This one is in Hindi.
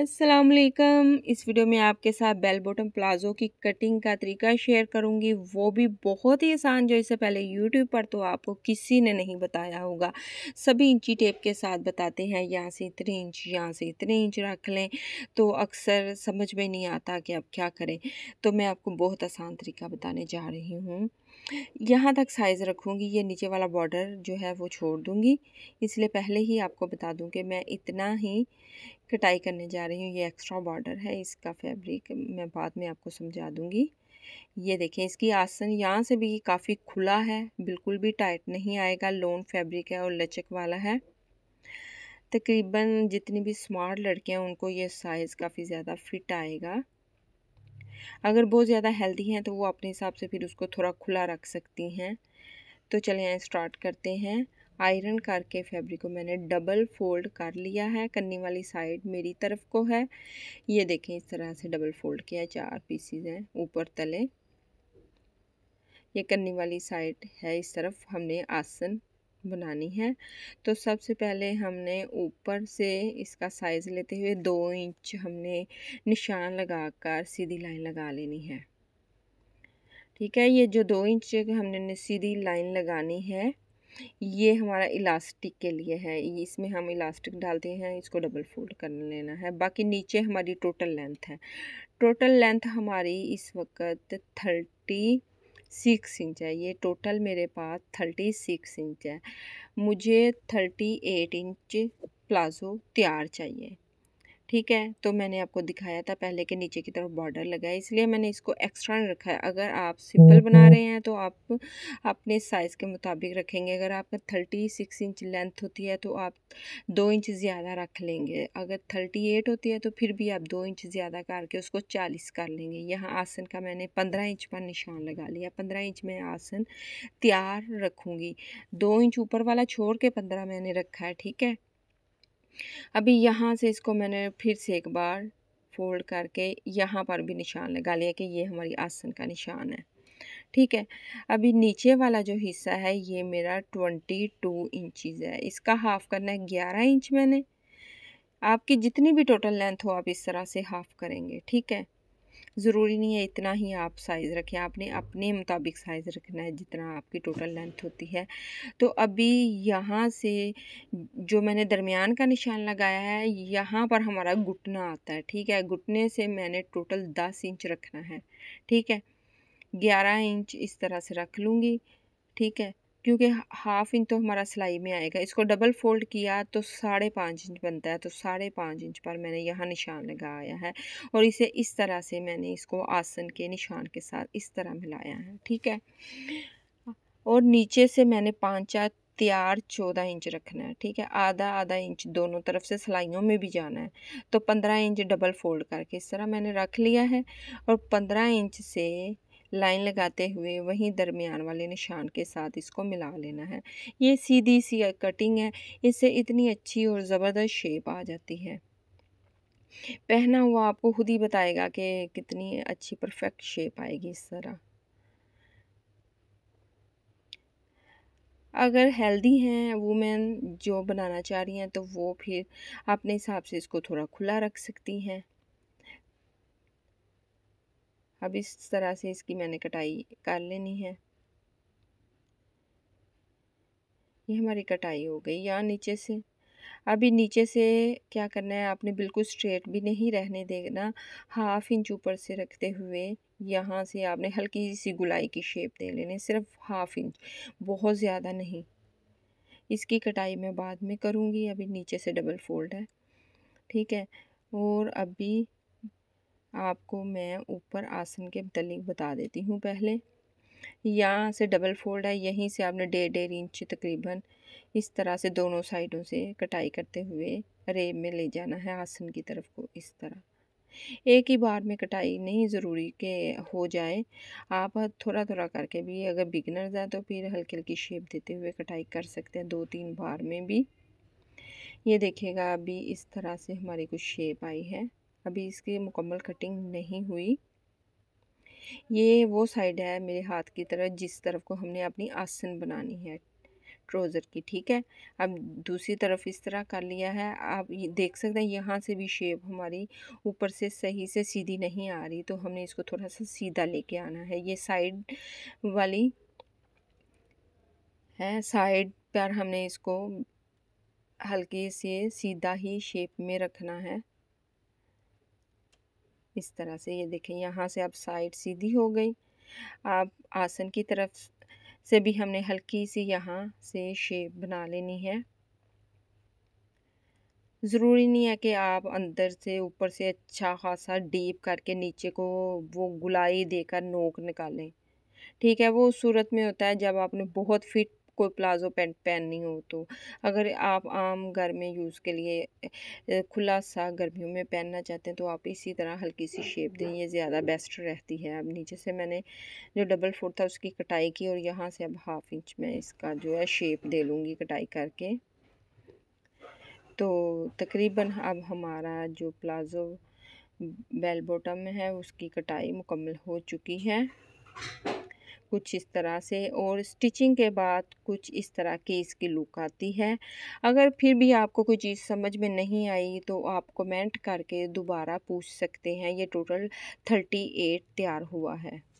अस्सलाम वालेकुम इस वीडियो में आपके साथ बेल बॉटम प्लाज़ो की कटिंग का तरीका शेयर करूंगी वो भी बहुत ही आसान जो इससे पहले यूट्यूब पर तो आपको किसी ने नहीं बताया होगा सभी इंची टेप के साथ बताते हैं यहाँ से इतने इंच यहाँ से इतने इंच रख लें तो अक्सर समझ में नहीं आता कि आप क्या करें तो मैं आपको बहुत आसान तरीका बताने जा रही हूँ यहाँ तक साइज़ रखूँगी ये नीचे वाला बॉर्डर जो है वो छोड़ दूँगी इसलिए पहले ही आपको बता दूँ कि मैं इतना ही कटाई करने जा रही हूँ ये एक्स्ट्रा बॉर्डर है इसका फैब्रिक मैं बाद में आपको समझा दूँगी ये देखें इसकी आसन यहाँ से भी काफ़ी खुला है बिल्कुल भी टाइट नहीं आएगा लोन फैब्रिक है और लचक वाला है तकरीबन जितनी भी स्मार्ट लड़कियाँ उनको ये साइज़ काफ़ी ज़्यादा फिट आएगा अगर बहुत ज़्यादा हेल्दी हैं तो वो अपने हिसाब से फिर उसको थोड़ा खुला रख सकती हैं तो चलिए स्टार्ट करते हैं आयरन करके फैब्रिक को मैंने डबल फोल्ड कर लिया है कन्नी वाली साइड मेरी तरफ को है ये देखें इस तरह से डबल फोल्ड किया चार पीसीज हैं ऊपर तले ये कन्नी वाली साइड है इस तरफ हमने आसन बनानी है तो सबसे पहले हमने ऊपर से इसका साइज़ लेते हुए दो इंच हमने निशान लगाकर सीधी लाइन लगा लेनी है ठीक है ये जो दो इंच हमने सीधी लाइन लगानी है ये हमारा इलास्टिक के लिए है इसमें हम इलास्टिक डालते हैं इसको डबल फोल्ड कर लेना है बाकी नीचे हमारी टोटल लेंथ है टोटल लेंथ हमारी इस वक्त थर्टी सिक्स इंच है ये टोटल मेरे पास थर्टी सिक्स इंच है मुझे थर्टी एट इंच प्लाज़ो तैयार चाहिए ठीक है तो मैंने आपको दिखाया था पहले के नीचे की तरफ बॉर्डर लगाया इसलिए मैंने इसको एक्स्ट्रा रखा है अगर आप सिंपल बना रहे हैं तो आप अपने साइज़ के मुताबिक रखेंगे अगर आपका थर्टी सिक्स इंच लेंथ होती है तो आप दो इंच ज़्यादा रख लेंगे अगर थर्टी एट होती है तो फिर भी आप दो इंच ज़्यादा करके उसको चालीस कर लेंगे यहाँ आसन का मैंने पंद्रह इंच पर निशान लगा लिया पंद्रह इंच में आसन तैयार रखूँगी दो इंच ऊपर वाला छोड़ के पंद्रह मैंने रखा है ठीक है अभी यहाँ से इसको मैंने फिर से एक बार फोल्ड करके यहाँ पर भी निशान लगा लिया कि ये हमारी आसन का निशान है ठीक है अभी नीचे वाला जो हिस्सा है ये मेरा ट्वेंटी टू इंचज़ है इसका हाफ़ करना है ग्यारह इंच मैंने आपकी जितनी भी टोटल लेंथ हो आप इस तरह से हाफ़ करेंगे ठीक है ज़रूरी नहीं है इतना ही आप साइज़ रखें आपने अपने मुताबिक साइज़ रखना है जितना आपकी टोटल लेंथ होती है तो अभी यहाँ से जो मैंने दरमियान का निशान लगाया है यहाँ पर हमारा घुटना आता है ठीक है घुटने से मैंने टोटल दस इंच रखना है ठीक है ग्यारह इंच इस तरह से रख लूँगी ठीक है क्योंकि हाफ इंच तो हमारा सिलाई में आएगा इसको डबल फोल्ड किया तो साढ़े पाँच इंच बनता है तो साढ़े पाँच इंच पर मैंने यहाँ निशान लगाया है और इसे इस तरह से मैंने इसको आसन के निशान के साथ इस तरह मिलाया है ठीक है और नीचे से मैंने पाँच चार तैयार चौदह इंच रखना है ठीक है आधा आधा इंच दोनों तरफ से सिलाइयों में भी जाना है तो पंद्रह इंच डबल फोल्ड करके इस तरह मैंने रख लिया है और पंद्रह इंच से लाइन लगाते हुए वहीं दरमियान वाले निशान के साथ इसको मिला लेना है ये सीधी सी कटिंग है इससे इतनी अच्छी और ज़बरदस्त शेप आ जाती है पहना हुआ आपको खुद ही बताएगा कि कितनी अच्छी परफेक्ट शेप आएगी इस तरह अगर हेल्दी हैं वुमेन जो बनाना चाह रही हैं तो वो फिर अपने हिसाब से इसको थोड़ा खुला रख सकती हैं अब इस तरह से इसकी मैंने कटाई कर लेनी है ये हमारी कटाई हो गई यहाँ नीचे से अभी नीचे से क्या करना है आपने बिल्कुल स्ट्रेट भी नहीं रहने देना हाफ इंच ऊपर से रखते हुए यहाँ से आपने हल्की सी गुलाई की शेप दे लेनी सिर्फ हाफ इंच बहुत ज़्यादा नहीं इसकी कटाई मैं बाद में करूँगी अभी नीचे से डबल फोल्ड है ठीक है और अभी आपको मैं ऊपर आसन के तलिक बता देती हूँ पहले यहाँ से डबल फोल्ड है यहीं से आपने डेढ़ डेढ़ इंच तकरीबन इस तरह से दोनों साइडों से कटाई करते हुए रेब में ले जाना है आसन की तरफ को इस तरह एक ही बार में कटाई नहीं ज़रूरी के हो जाए आप थोड़ा थोड़ा करके भी अगर बिगनर जाए तो फिर हल्की हल्की शेप देते हुए कटाई कर सकते हैं दो तीन बार में भी ये देखिएगा अभी इस तरह से हमारी कुछ शेप आई है अभी इसकी मुकम्मल कटिंग नहीं हुई ये वो साइड है मेरे हाथ की तरफ जिस तरफ को हमने अपनी आसन बनानी है ट्रोज़र की ठीक है अब दूसरी तरफ इस तरह कर लिया है आप ये देख सकते हैं यहाँ से भी शेप हमारी ऊपर से सही से सीधी नहीं आ रही तो हमने इसको थोड़ा सा सीधा लेके आना है ये साइड वाली है साइड पर हमने इसको हल्के से सीधा ही शेप में रखना है इस तरह से ये देखें यहाँ से अब साइड सीधी हो गई आप आसन की तरफ से भी हमने हल्की सी यहाँ से शेप बना लेनी है ज़रूरी नहीं है कि आप अंदर से ऊपर से अच्छा खासा डीप करके नीचे को वो गुलाई देकर नोक निकालें ठीक है वो सूरत में होता है जब आपने बहुत फिट कोई प्लाजो पैंट पहननी हो तो अगर आप आम घर में यूज़ के लिए खुला सा गर्मियों में पहनना चाहते हैं तो आप इसी तरह हल्की सी शेप दें ये ज़्यादा बेस्ट रहती है अब नीचे से मैंने जो डबल फोर था उसकी कटाई की और यहाँ से अब हाफ इंच में इसका जो है शेप दे लूँगी कटाई करके तो तकरीबन अब हमारा जो प्लाज़ो बेल बॉटम है उसकी कटाई मुकम्मल हो चुकी है कुछ इस तरह से और स्टिचिंग के बाद कुछ इस तरह की इसकी लुक आती है अगर फिर भी आपको कोई चीज़ समझ में नहीं आई तो आप कमेंट करके दोबारा पूछ सकते हैं ये टोटल थर्टी एट तैयार हुआ है